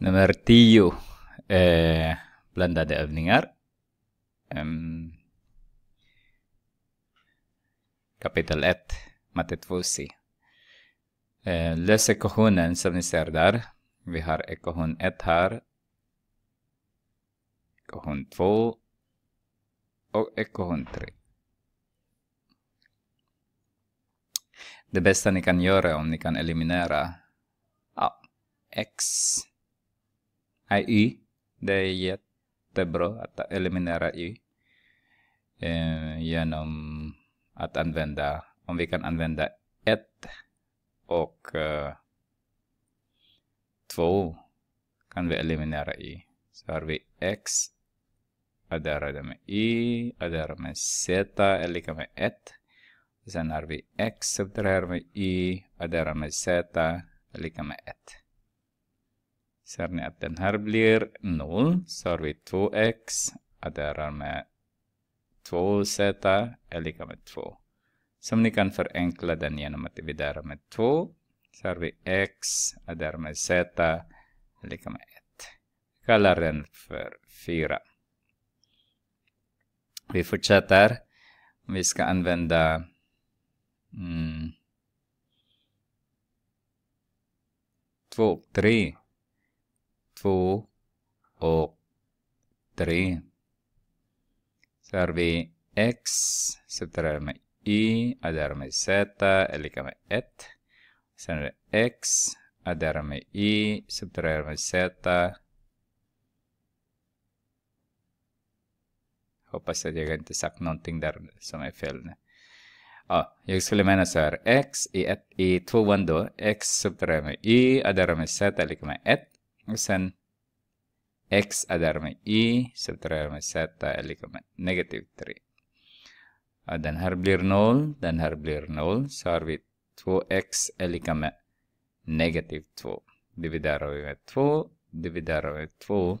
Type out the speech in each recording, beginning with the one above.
Nummer 10. Eh, blandade övningar. Um, kapitel 1, matte 2c. Eh, lös ekvationen som ni ser där. Vi har ekvation 1 här. Ekvation 2 och ekvation 3. Det bästa ni kan göra om ni kan eliminera ja, x Nej, Y. Det är jättebra att eliminera Y. Eh, genom att använda, om vi kan använda 1 och eh, kan vi eliminera Y. Så har vi X adderade med Y, adderade med Z är lika med 1. Sen har vi X subtraherar med Y, adderade med Z är lika med 1. Ser ni att den här blir noll, så har vi 2x adderar med 2z är lika med 2. Som ni kan förenkla den genom att dividera med 2. Så har vi x adderar med z är lika med 1. Kallar den för 4. Vi fortsätter. Vi ska använda mm, 2 och 3 två och tre. Så har vi x subtraherar med y, adderar med z är lika med 1. Sen är det x, adderar med y, subtraherar med z. Hoppas att jag inte sagt någonting där som är fel. Nu. jag skulle mena så här. x i, ett, i tvåan då. x subtraherar med y adderar med z är lika med 1. Och sen x är därmed i, subtraherar med z är lika med negativ 3. Och den här blir 0, den här blir 0, så har vi 2x är lika med negativ 2. Dividerar vi med 2, dividerar vi med 2,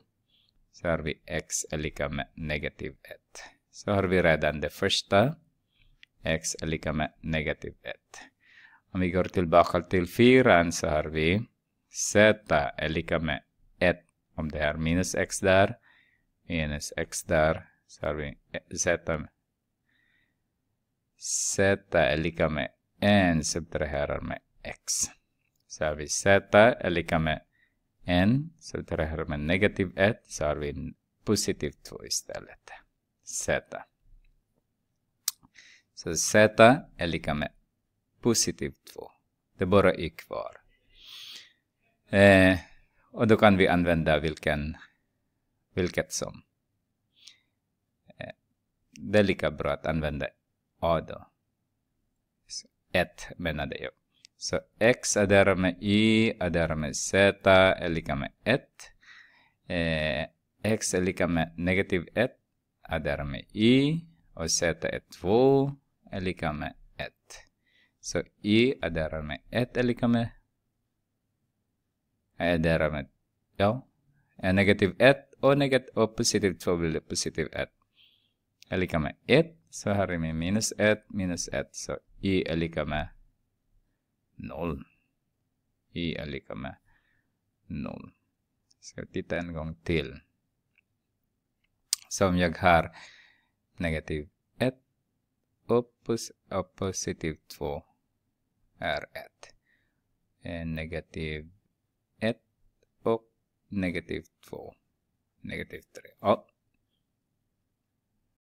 så har vi x är lika med negativ 1. Så har vi redan det första, x är lika med negativ 1. Om vi går tillbaka till 4 så har vi z är lika med 1 om det är minus x där, minus x där, så har vi z. z är lika med 1 subtraherar med x. Så har vi z är lika med 1 subtraherar med negativ 1, så har vi positiv 2 istället. z. Så z är lika med positiv 2. Det bara är kvar. Eh, och då kan vi använda vilken, vilket som. Eh, det är lika bra att använda A då. 1 menade jag. Så x adderar med y adderar med z är lika med 1. Eh, x är lika med negativ 1 adderar med y och z är 2 är lika med 1. Så y adderar med 1 är lika med and there are not no och negative at o negative o positive to will positive at elikama it så här är min minus 1 minus 1 så i är lika med 0. i är lika med 0. ska vi titta en gång till som jag har negativ 1 och, pos och positiv 2 är 1. En negativ 1 och negativ 2. Negativ 3. Ja,